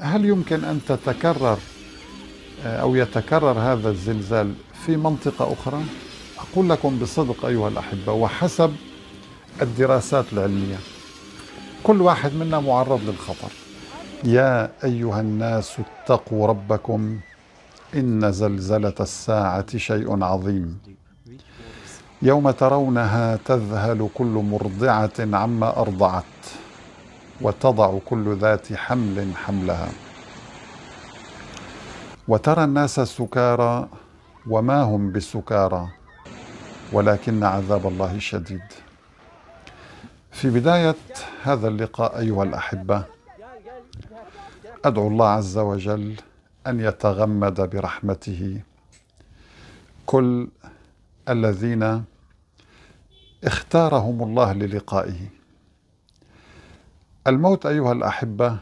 هل يمكن أن تتكرر آه، أو يتكرر هذا الزلزال في منطقة أخرى؟ أقول لكم بصدق أيها الأحبة وحسب الدراسات العلمية كل واحد منا معرض للخطر يا أيها الناس اتقوا ربكم إن زلزلة الساعة شيء عظيم يوم ترونها تذهل كل مرضعة عما أرضعت وتضع كل ذات حمل حملها وترى الناس سكارى وما هم بسكارى ولكن عذاب الله شديد في بدايه هذا اللقاء ايها الاحبه ادعو الله عز وجل ان يتغمد برحمته كل الذين اختارهم الله للقائه الموت أيها الأحبة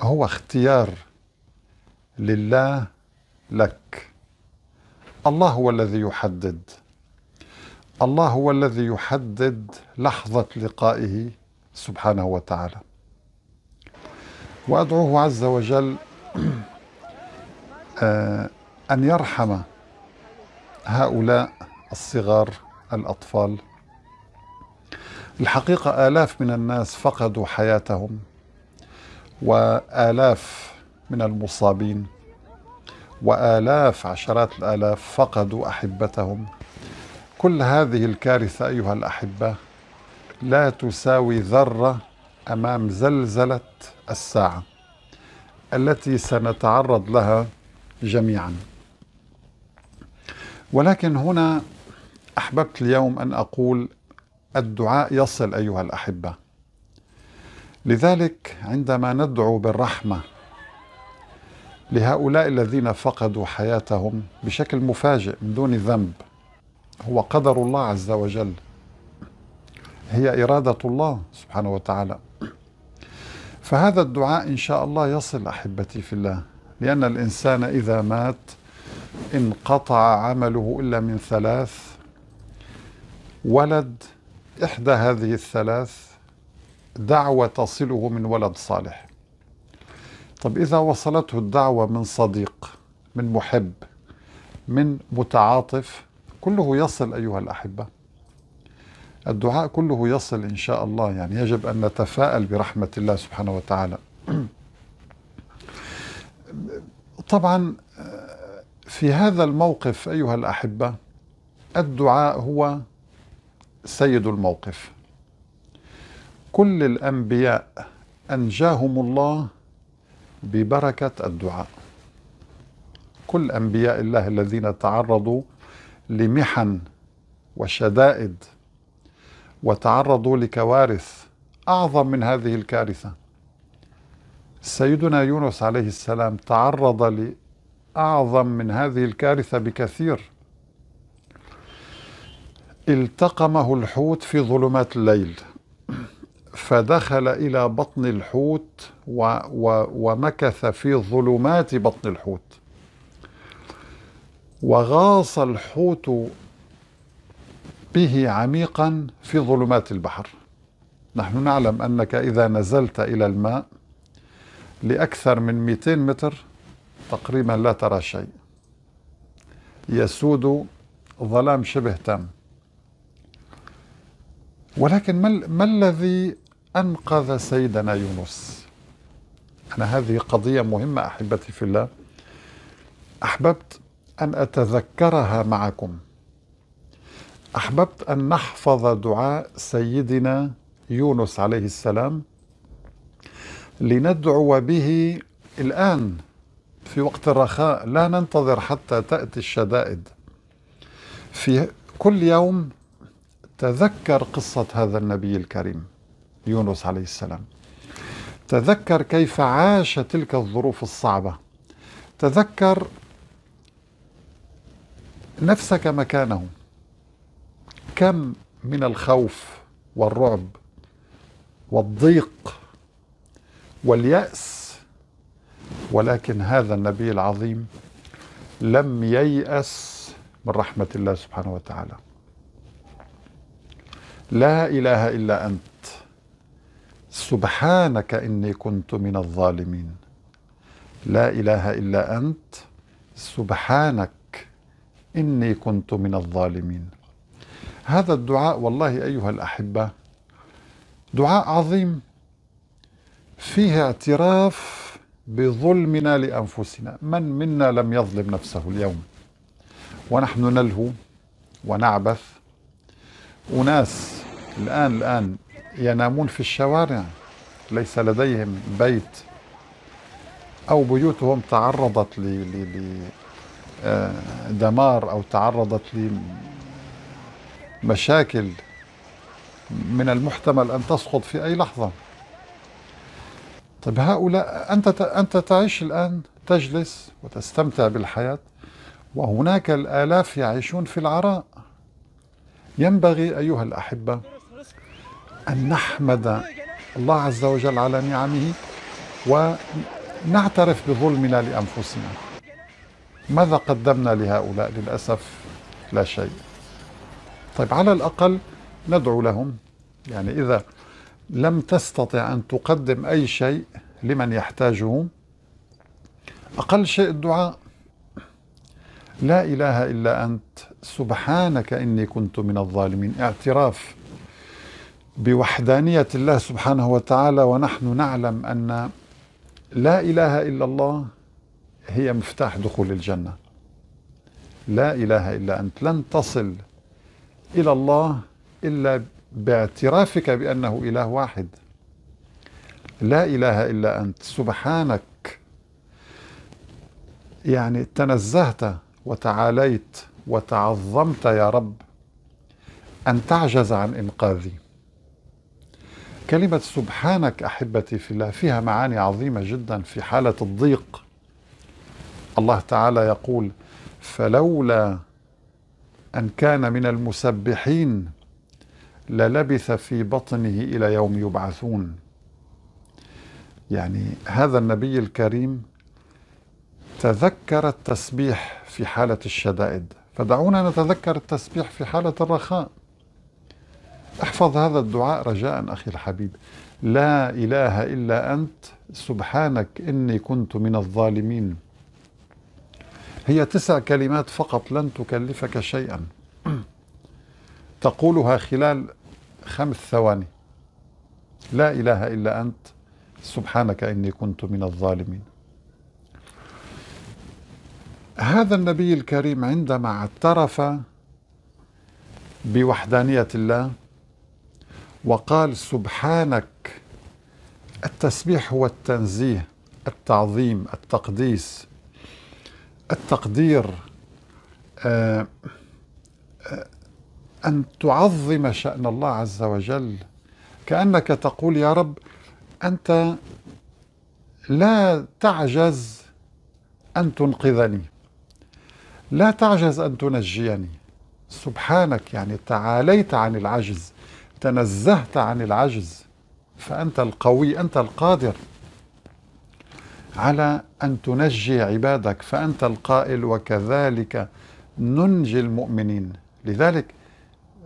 هو اختيار لله لك الله هو الذي يحدد الله هو الذي يحدد لحظة لقائه سبحانه وتعالى وأدعوه عز وجل آه، أن يرحم هؤلاء الصغار الأطفال الحقيقة آلاف من الناس فقدوا حياتهم وآلاف من المصابين وآلاف عشرات الآلاف فقدوا أحبتهم كل هذه الكارثة أيها الأحبة لا تساوي ذرة أمام زلزلة الساعة التي سنتعرض لها جميعا ولكن هنا أحببت اليوم أن أقول الدعاء يصل ايها الاحبه لذلك عندما ندعو بالرحمه لهؤلاء الذين فقدوا حياتهم بشكل مفاجئ من دون ذنب هو قدر الله عز وجل هي اراده الله سبحانه وتعالى فهذا الدعاء ان شاء الله يصل احبتي في الله لان الانسان اذا مات انقطع عمله الا من ثلاث ولد إحدى هذه الثلاث دعوة تصله من ولد صالح طب إذا وصلته الدعوة من صديق من محب من متعاطف كله يصل أيها الأحبة الدعاء كله يصل إن شاء الله يعني يجب أن نتفاءل برحمة الله سبحانه وتعالى طبعا في هذا الموقف أيها الأحبة الدعاء هو سيد الموقف كل الأنبياء أنجاهم الله ببركة الدعاء كل أنبياء الله الذين تعرضوا لمحن وشدائد وتعرضوا لكوارث أعظم من هذه الكارثة سيدنا يونس عليه السلام تعرض لأعظم من هذه الكارثة بكثير التقمه الحوت في ظلمات الليل فدخل إلى بطن الحوت و و ومكث في ظلمات بطن الحوت وغاص الحوت به عميقا في ظلمات البحر نحن نعلم أنك إذا نزلت إلى الماء لأكثر من 200 متر تقريبا لا ترى شيء يسود ظلام شبه تام ولكن ما, ما الذي أنقذ سيدنا يونس أنا هذه قضية مهمة أحبتي في الله أحببت أن أتذكرها معكم أحببت أن نحفظ دعاء سيدنا يونس عليه السلام لندعو به الآن في وقت الرخاء لا ننتظر حتى تأتي الشدائد في كل يوم تذكر قصة هذا النبي الكريم يونس عليه السلام تذكر كيف عاش تلك الظروف الصعبة تذكر نفسك مكانه كم من الخوف والرعب والضيق واليأس ولكن هذا النبي العظيم لم ييأس من رحمة الله سبحانه وتعالى لا اله الا انت سبحانك اني كنت من الظالمين لا اله الا انت سبحانك اني كنت من الظالمين هذا الدعاء والله ايها الاحبه دعاء عظيم فيه اعتراف بظلمنا لانفسنا من منا لم يظلم نفسه اليوم ونحن نلهو ونعبث أناس الآن الآن ينامون في الشوارع ليس لديهم بيت أو بيوتهم تعرضت لدمار آه، أو تعرضت لمشاكل من المحتمل أن تسقط في أي لحظة طيب هؤلاء أنت أنت تعيش الآن تجلس وتستمتع بالحياة وهناك الآلاف يعيشون في العراء ينبغي أيها الأحبة أن نحمد الله عز وجل على نعمه ونعترف بظلمنا لأنفسنا ماذا قدمنا لهؤلاء للأسف لا شيء طيب على الأقل ندعو لهم يعني إذا لم تستطع أن تقدم أي شيء لمن يحتاجه أقل شيء الدعاء لا إله إلا أنت سبحانك إني كنت من الظالمين اعتراف بوحدانية الله سبحانه وتعالى ونحن نعلم أن لا إله إلا الله هي مفتاح دخول الجنة لا إله إلا أنت لن تصل إلى الله إلا باعترافك بأنه إله واحد لا إله إلا أنت سبحانك يعني تنزهت وتعاليت وتعظمت يا رب أن تعجز عن إنقاذي كلمة سبحانك أحبتي في الله فيها معاني عظيمة جدا في حالة الضيق الله تعالى يقول فلولا أن كان من المسبحين للبث في بطنه إلى يوم يبعثون يعني هذا النبي الكريم تذكر التسبيح في حالة الشدائد فدعونا نتذكر التسبيح في حالة الرخاء احفظ هذا الدعاء رجاء أخي الحبيب لا إله إلا أنت سبحانك إني كنت من الظالمين هي تسع كلمات فقط لن تكلفك شيئا تقولها خلال خمس ثواني لا إله إلا أنت سبحانك إني كنت من الظالمين هذا النبي الكريم عندما اعترف بوحدانية الله وقال سبحانك التسبيح هو التنزيه التعظيم التقديس التقدير آه، آه، أن تعظم شأن الله عز وجل كأنك تقول يا رب أنت لا تعجز أن تنقذني لا تعجز أن تنجيني سبحانك يعني تعاليت عن العجز تنزهت عن العجز فأنت القوي أنت القادر على أن تنجي عبادك فأنت القائل وكذلك ننجي المؤمنين لذلك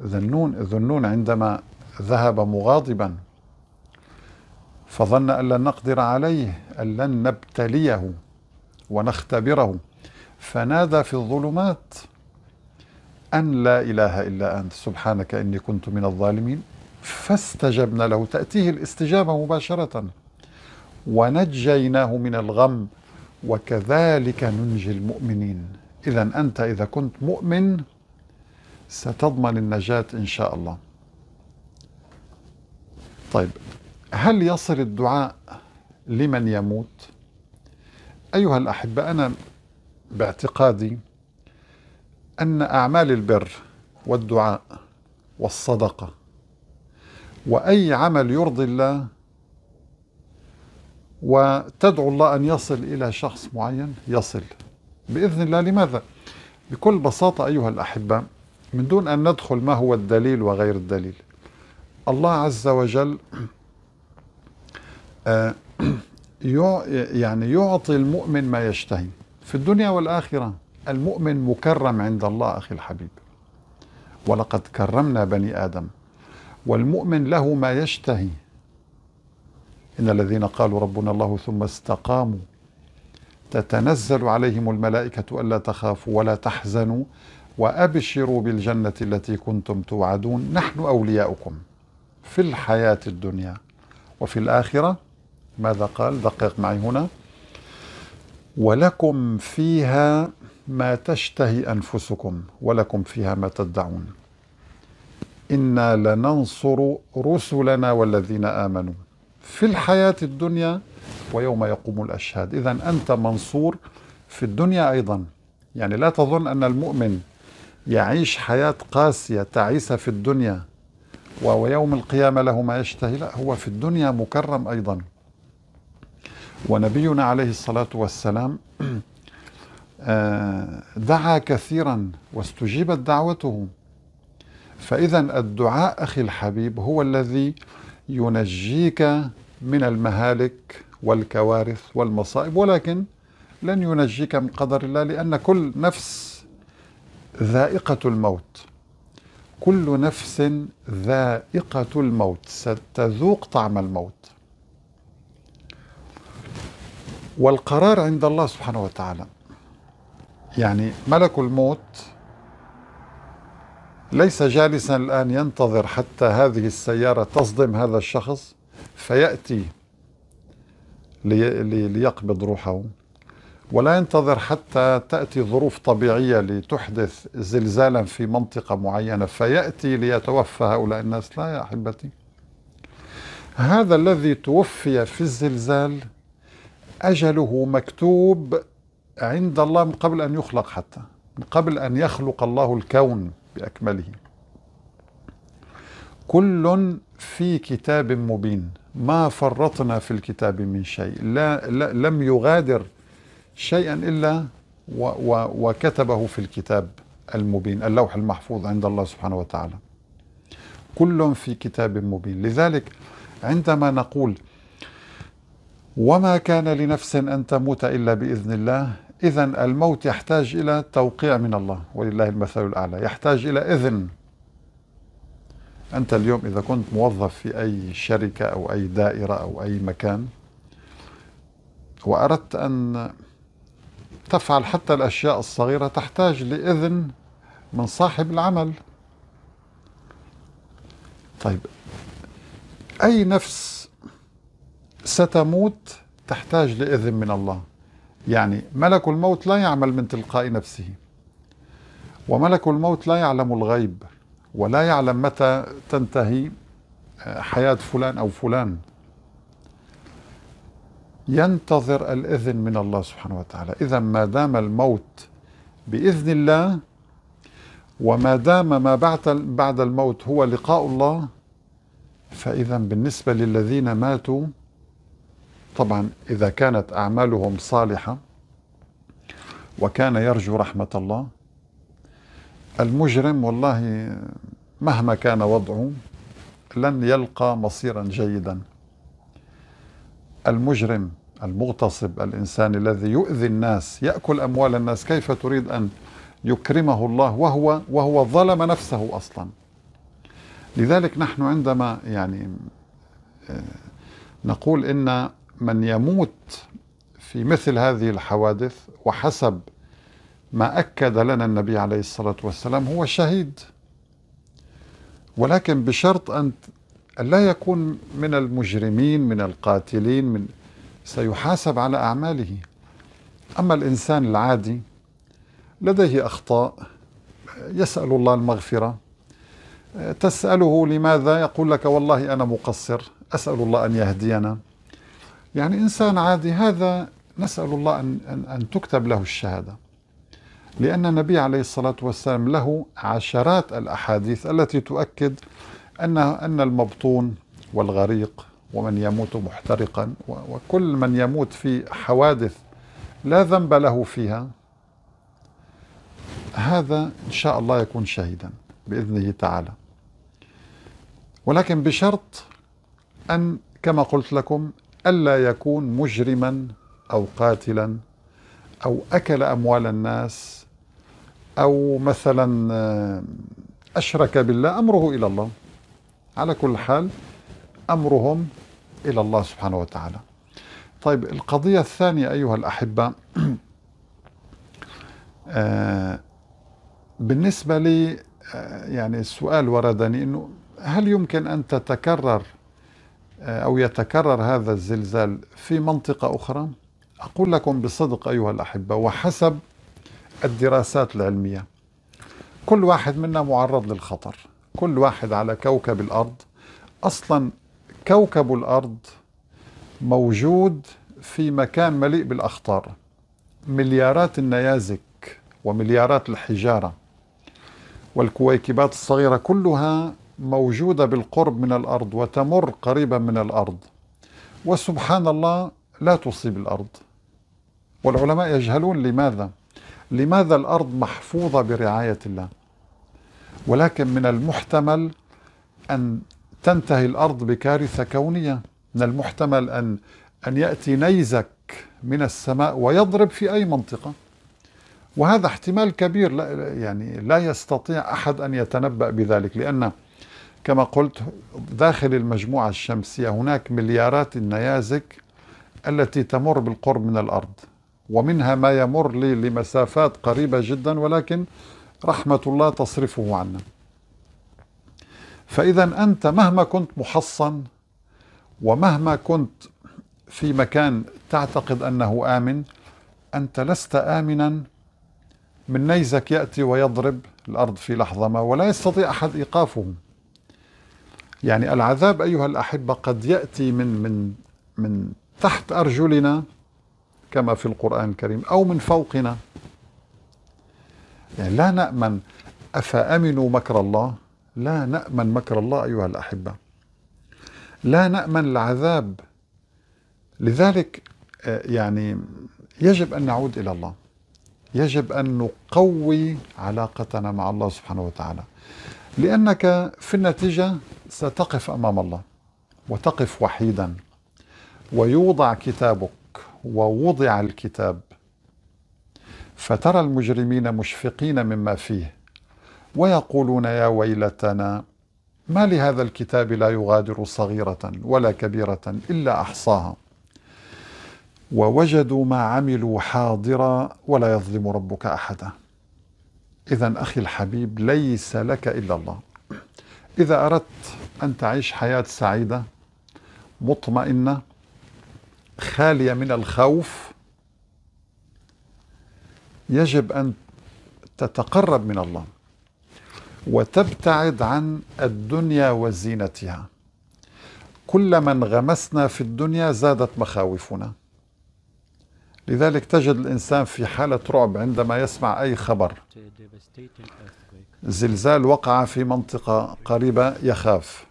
ذنون ذنون عندما ذهب مغاضبا فظن أن لن نقدر عليه أن لن نبتليه ونختبره فنادى في الظلمات أن لا إله إلا أنت سبحانك إني كنت من الظالمين فاستجبنا له تأتيه الاستجابة مباشرة ونجيناه من الغم وكذلك ننجي المؤمنين إذا أنت إذا كنت مؤمن ستضمن النجاة إن شاء الله طيب هل يصل الدعاء لمن يموت أيها الأحبة أنا باعتقادي ان اعمال البر والدعاء والصدقه واي عمل يرضي الله وتدعو الله ان يصل الى شخص معين يصل باذن الله لماذا؟ بكل بساطه ايها الاحبه من دون ان ندخل ما هو الدليل وغير الدليل الله عز وجل آه، يعني يعطي المؤمن ما يشتهي في الدنيا والاخره المؤمن مكرم عند الله أخي الحبيب ولقد كرمنا بني آدم والمؤمن له ما يشتهي إن الذين قالوا ربنا الله ثم استقاموا تتنزل عليهم الملائكة ألا تخافوا ولا تحزنوا وأبشروا بالجنة التي كنتم توعدون نحن أولياؤكم في الحياة الدنيا وفي الآخرة ماذا قال دقق معي هنا ولكم فيها ما تشتهي انفسكم ولكم فيها ما تدعون انا لننصر رسلنا والذين امنوا في الحياه الدنيا ويوم يقوم الاشهاد اذا انت منصور في الدنيا ايضا يعني لا تظن ان المؤمن يعيش حياه قاسيه تعيسه في الدنيا ويوم القيامه له ما يشتهي لا هو في الدنيا مكرم ايضا ونبينا عليه الصلاه والسلام آه، دعا كثيرا واستجيبت دعوته فإذا الدعاء أخي الحبيب هو الذي ينجيك من المهالك والكوارث والمصائب ولكن لن ينجيك من قدر الله لأن كل نفس ذائقة الموت كل نفس ذائقة الموت ستذوق طعم الموت والقرار عند الله سبحانه وتعالى يعني ملك الموت ليس جالسا الآن ينتظر حتى هذه السيارة تصدم هذا الشخص فيأتي ليقبض روحه ولا ينتظر حتى تأتي ظروف طبيعية لتحدث زلزالا في منطقة معينة فيأتي ليتوفى هؤلاء الناس لا يا أحبتي هذا الذي توفي في الزلزال أجله مكتوب عند الله من قبل أن يخلق حتى من قبل أن يخلق الله الكون بأكمله كل في كتاب مبين ما فرطنا في الكتاب من شيء لا, لا لم يغادر شيئا إلا و و وكتبه في الكتاب المبين اللوح المحفوظ عند الله سبحانه وتعالى كل في كتاب مبين لذلك عندما نقول وما كان لنفس أن تموت إلا بإذن الله إذا الموت يحتاج إلى توقيع من الله ولله المثل الأعلى يحتاج إلى إذن أنت اليوم إذا كنت موظف في أي شركة أو أي دائرة أو أي مكان وأردت أن تفعل حتى الأشياء الصغيرة تحتاج لإذن من صاحب العمل طيب أي نفس ستموت تحتاج لإذن من الله يعني ملك الموت لا يعمل من تلقاء نفسه وملك الموت لا يعلم الغيب ولا يعلم متى تنتهي آه، حياة فلان أو فلان ينتظر الإذن من الله سبحانه وتعالى إذا ما دام الموت بإذن الله وما دام ما بعد الموت هو لقاء الله فإذا بالنسبة للذين ماتوا طبعا إذا كانت أعمالهم صالحة وكان يرجو رحمة الله المجرم والله مهما كان وضعه لن يلقى مصيرا جيدا المجرم المغتصب الإنسان الذي يؤذي الناس يأكل أموال الناس كيف تريد أن يكرمه الله وهو وهو ظلم نفسه أصلا لذلك نحن عندما يعني آه، نقول إن من يموت في مثل هذه الحوادث وحسب ما أكد لنا النبي عليه الصلاة والسلام هو شهيد ولكن بشرط أن لا يكون من المجرمين من القاتلين من سيحاسب على أعماله أما الإنسان العادي لديه أخطاء يسأل الله المغفرة تسأله لماذا يقول لك والله أنا مقصر أسأل الله أن يهدينا يعني إنسان عادي هذا نسأل الله أن, أن, أن تكتب له الشهادة لأن النبي عليه الصلاة والسلام له عشرات الأحاديث التي تؤكد أن أن المبطون والغريق ومن يموت محترقا وكل من يموت في حوادث لا ذنب له فيها هذا إن شاء الله يكون شهيدا بإذنه تعالى ولكن بشرط أن كما قلت لكم ألا يكون مجرما أو قاتلا أو أكل أموال الناس أو مثلا آه، أشرك بالله أمره إلى الله على كل حال أمرهم إلى الله سبحانه وتعالى طيب القضية الثانية أيها الأحبة آه، بالنسبة لي آه، يعني السؤال وردني أنه هل يمكن أن تتكرر آه، أو يتكرر هذا الزلزال في منطقة أخرى أقول لكم بصدق أيها الأحبة وحسب الدراسات العلمية كل واحد منا معرض للخطر كل واحد على كوكب الأرض أصلا كوكب الأرض موجود في مكان مليء بالأخطار مليارات النيازك ومليارات الحجارة والكويكبات الصغيرة كلها موجودة بالقرب من الأرض وتمر قريبا من الأرض وسبحان الله لا تصيب الأرض والعلماء يجهلون لماذا لماذا الأرض محفوظة برعاية الله ولكن من المحتمل أن تنتهي الأرض بكارثة كونية من المحتمل أن أن يأتي نيزك من السماء ويضرب في أي منطقة وهذا احتمال كبير لا يعني لا يستطيع أحد أن يتنبأ بذلك لأن كما قلت داخل المجموعة الشمسية هناك مليارات النيازك التي تمر بالقرب من الأرض ومنها ما يمر لمسافات قريبة جدا ولكن رحمة الله تصرفه عنا فإذا أنت مهما كنت محصن ومهما كنت في مكان تعتقد أنه آمن أنت لست آمنا من نيزك يأتي ويضرب الأرض في لحظة ما ولا يستطيع أحد إيقافه يعني العذاب أيها الأحبة قد يأتي من من من تحت أرجلنا كما في القرآن الكريم أو من فوقنا يعني لا نأمن أفأمنوا مكر الله لا نأمن مكر الله أيها الأحبة لا نأمن العذاب لذلك آه، يعني يجب أن نعود إلى الله يجب أن نقوي علاقتنا مع الله سبحانه وتعالى لأنك في النتيجة ستقف امام الله وتقف وحيدا ويوضع كتابك ووضع الكتاب فترى المجرمين مشفقين مما فيه ويقولون يا ويلتنا ما لهذا الكتاب لا يغادر صغيرة ولا كبيرة إلا أحصاها ووجدوا ما عملوا حاضرا ولا يظلم ربك أحدا إذا أخي الحبيب ليس لك إلا الله إذا أردت أن تعيش حياة سعيدة مطمئنة خالية من الخوف يجب أن تتقرب من الله وتبتعد عن الدنيا وزينتها كلما انغمسنا في الدنيا زادت مخاوفنا لذلك تجد الإنسان في حالة رعب عندما يسمع أي خبر زلزال وقع في منطقة قريبة يخاف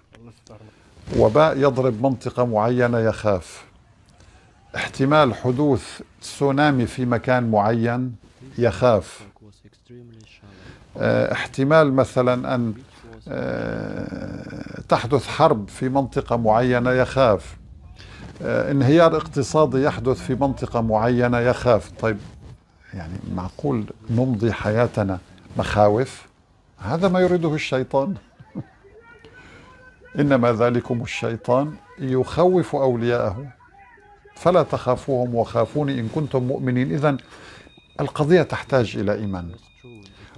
وباء يضرب منطقة معينة يخاف احتمال حدوث تسونامي في مكان معين يخاف آه، احتمال مثلا أن آه، تحدث حرب في منطقة معينة يخاف آه، انهيار اقتصادي يحدث في منطقة معينة يخاف طيب يعني معقول نمضي حياتنا مخاوف هذا ما يريده الشيطان إنما ذلكم الشيطان يخوف أولياءه فلا تخافوهم وخافوني إن كنتم مؤمنين إذا القضية تحتاج إلى إيمان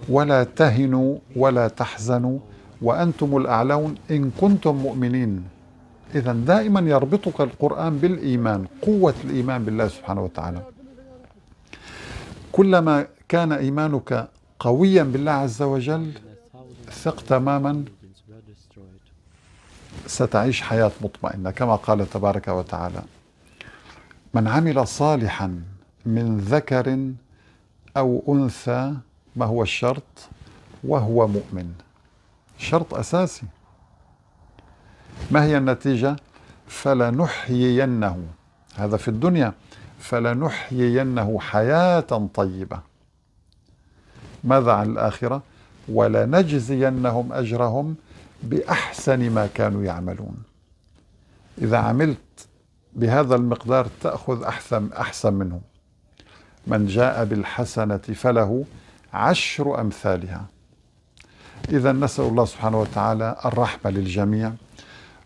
ولا تهنوا ولا تحزنوا وأنتم الأعلون إن كنتم مؤمنين إذا دائما يربطك القرآن بالإيمان قوة الإيمان بالله سبحانه وتعالى كلما كان إيمانك قويا بالله عز وجل ثق تماما ستعيش حياة مطمئنة كما قال تبارك وتعالى من عمل صالحا من ذكر أو أنثى ما هو الشرط وهو مؤمن شرط أساسي ما هي النتيجة فلنحيينه هذا في الدنيا فلنحيينه حياة طيبة ماذا عن الآخرة ولنجزينهم أجرهم بأحسن ما كانوا يعملون إذا عملت بهذا المقدار تأخذ أحسن أحسن منه من جاء بالحسنة فله عشر أمثالها إذا نسأل الله سبحانه وتعالى الرحمة للجميع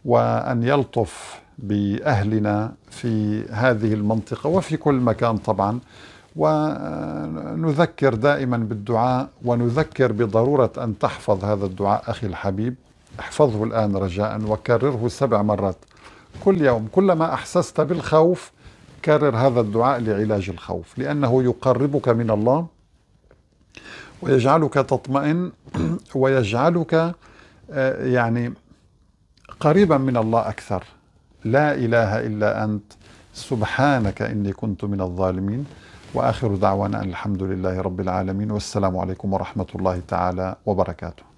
وأن يلطف بأهلنا في هذه المنطقة وفي كل مكان طبعا ونذكر دائما بالدعاء ونذكر بضرورة أن تحفظ هذا الدعاء أخي الحبيب احفظه الآن رجاء وكرره سبع مرات كل يوم كلما أحسست بالخوف كرر هذا الدعاء لعلاج الخوف لأنه يقربك من الله ويجعلك تطمئن ويجعلك آه، يعني قريبا من الله أكثر لا إله إلا أنت سبحانك إني كنت من الظالمين وآخر دعوانا أن الحمد لله رب العالمين والسلام عليكم ورحمة الله تعالى وبركاته